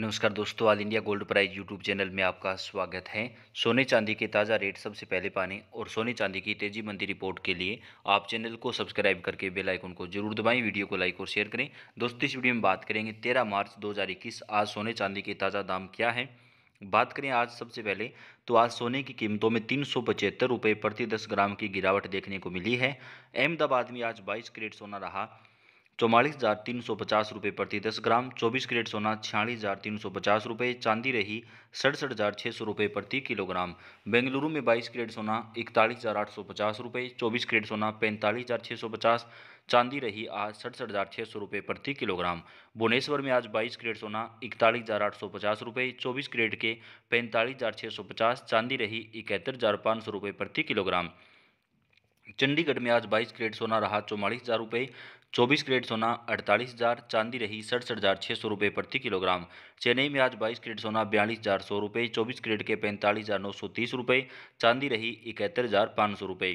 नमस्कार दोस्तों all India gold price YouTube channel में आपका स्वागत है सोने चांदी के ताज़ा रेट सबसे पहले पाने और सोने चांदी की तेजी मंदी रिपोर्ट के लिए आप चैनल को सब्सक्राइब करके बेल आइकन को जरूर दबाएं वीडियो को लाइक और शेयर करें दोस्तों इस वीडियो में बात करेंगे तेरह मार्च दो आज सोने चांदी के ताज़ा दाम क्या है बात करें आज सबसे पहले तो आज सोने की कीमतों में तीन सौ पचहत्तर रुपये प्रति दस ग्राम की गिरावट देखने को मिली है अहमदाबाद में आज बाईस करेट सोना रहा चौवालीस हज़ार तीन सौ पचास रुपये प्रति दस ग्राम चौबीस कैरेट सोना छियालीस हज़ार तीन सौ पचास रुपये चांदी रही सड़सठ हज़ार छः सौ रुपये प्रति किलोग्राम बेंगलुरु में बाईस कैरेट सोना इकतालीस हज़ार आठ सौ पचास रुपये चौबीस कैरेट सोना पैंतालीस हज़ार छः सौ पचास चांदी रही आज सड़सठ हज़ार छः सौ रुपये प्रति किलोग्राम भुवनेश्वर में आज बाईस करेट सोना इकतालीस हज़ार आठ सौ पचास रुपये चौबीस करेट के पैंतालीस हज़ार छः सौ पचास चांदी रही इकहत्तर हज़ार पाँच सौ रुपये प्रति किलोग्राम चंडीगढ़ में आज 22 करेट सोना रहा चौवालीस हज़ार रुपये चौबीस क्रेट सोना अड़तालीस हज़ार चांदी रही सड़सठ हज़ार छः सौ रुपये प्रति किलोग्राम चेन्नई में आज बाईस क्रेट सोना बयालीस हज़ार सौ रुपये चौबीस क्रेट के पैंतालीस हज़ार नौ सौ तीस रुपये चांदी रही इकहत्तर हज़ार पाँच सौ रुपये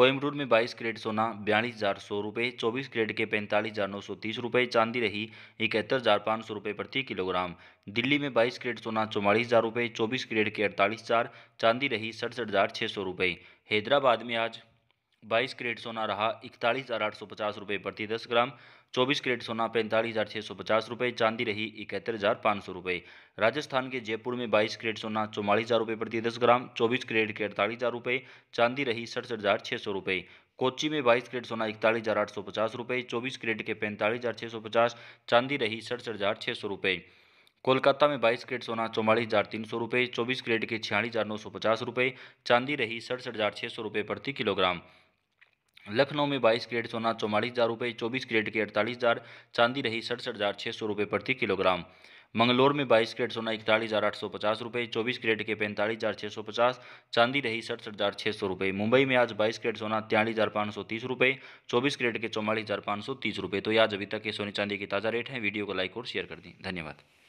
कोयम्बटूर में बाईस क्रेट सोना बयालीस हज़ार सौ रुपये चौबीस क्रेड के पैंतालीस हज़ार नौ सौ तीस रुपये चांदी रही इकहत्तर हज़ार पाँच सौ रुपये प्रति किलोग्राम दिल्ली में बाईस क्रेट सोना चौवालीस हज़ार रुपये चौबीस क्रेट के अड़तालीस हज़ार चांदी रही सड़सठ हज़ार छः सौ रुपये हैदराबाद में आज बाईस करेट सोना रहा इकतालीस हज़ार आठ सौ पचास रुपये प्रति दस ग्राम चौबीस करेट सोना पैंतालीस हज़ार छः सौ पचास रुपये चांदी रही इकहत्तर हज़ार पाँच सौ रुपये राजस्थान के जयपुर में बाईस करेट सोना चौवालीस हज़ार रुपये प्रति दस ग्राम चौबीस करेट के अड़तालीस हज़ार रुपये चांदी रही सड़सठ हज़ार छः सौ रुपये कोची में बाईस करेट सोना इकतालीस हज़ार आठ सौ पचास रुपये चौबीस करेट के पैंतालीस हज़ार छः सौ पचास चांदी रही सड़सठ हज़ार छः सौ रुपये कोलकाता में 22 करेट सोना चौवालीस हज़ार तीन सौ रुपये चौबीस करेट के छियालीस हज़ार नौ सौ पचास रुपये चांदी रही सड़सठ हज़ार छः सौ रुपये प्रति किलोग्राम लखनऊ में 22 ग्रेड सोना चौवालीस हज़ार रुपये चौबीस ग्रेड के अड़तालीस हज़ार चांदी रही सड़सठ हज़ार छः सौ रुपये प्रति किलोग्राम मंगलोर में 22 ग्रेड सोना इकतालीस हज़ार आठ सौ पचास रुपये चौबीस ग्रेड के पैंतालीस हज़ार छः सौ पचास चांदी रही सड़सठ हज़ार छः सौ रुपये मुंबई में आज 22 ग्रेड सोना त्यालीस हज़ार पाँच सौ तीस रुपये चौबीस ग्रेड के चौवालीस हज़ार पाँच सौ तीस रुपये तो आज अभी तक के सोने चांदी के ताज़ा रेट हैं वीडियो को लाइक और शेयर कर दें धन्यवाद